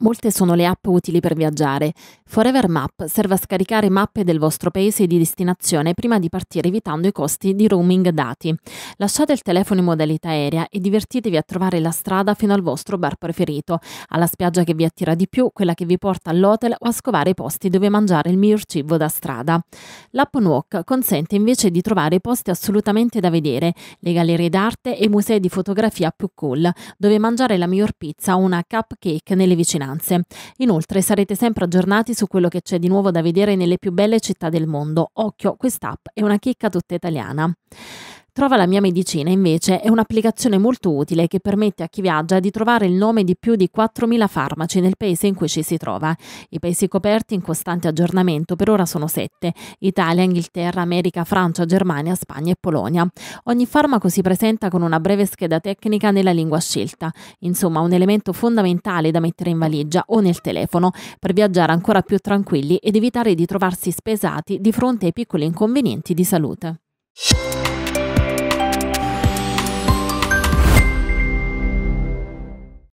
Molte sono le app utili per viaggiare. Forever Map serve a scaricare mappe del vostro paese di destinazione prima di partire evitando i costi di roaming dati. Lasciate il telefono in modalità aerea e divertitevi a trovare la strada fino al vostro bar preferito, alla spiaggia che vi attira di più, quella che vi porta all'hotel o a scovare i posti dove mangiare il miglior cibo da strada. L'app Nuoc consente invece di trovare posti assolutamente da vedere, le gallerie d'arte e i musei di fotografia più cool, dove mangiare la miglior pizza o una cupcake nelle vicinanze minoranze. Inoltre sarete sempre aggiornati su quello che c'è di nuovo da vedere nelle più belle città del mondo. Occhio, quest'app è una chicca tutta italiana. Trova la mia medicina invece è un'applicazione molto utile che permette a chi viaggia di trovare il nome di più di 4.000 farmaci nel paese in cui ci si trova. I paesi coperti in costante aggiornamento per ora sono 7, Italia, Inghilterra, America, Francia, Germania, Spagna e Polonia. Ogni farmaco si presenta con una breve scheda tecnica nella lingua scelta, insomma un elemento fondamentale da mettere in valigia o nel telefono per viaggiare ancora più tranquilli ed evitare di trovarsi spesati di fronte ai piccoli inconvenienti di salute.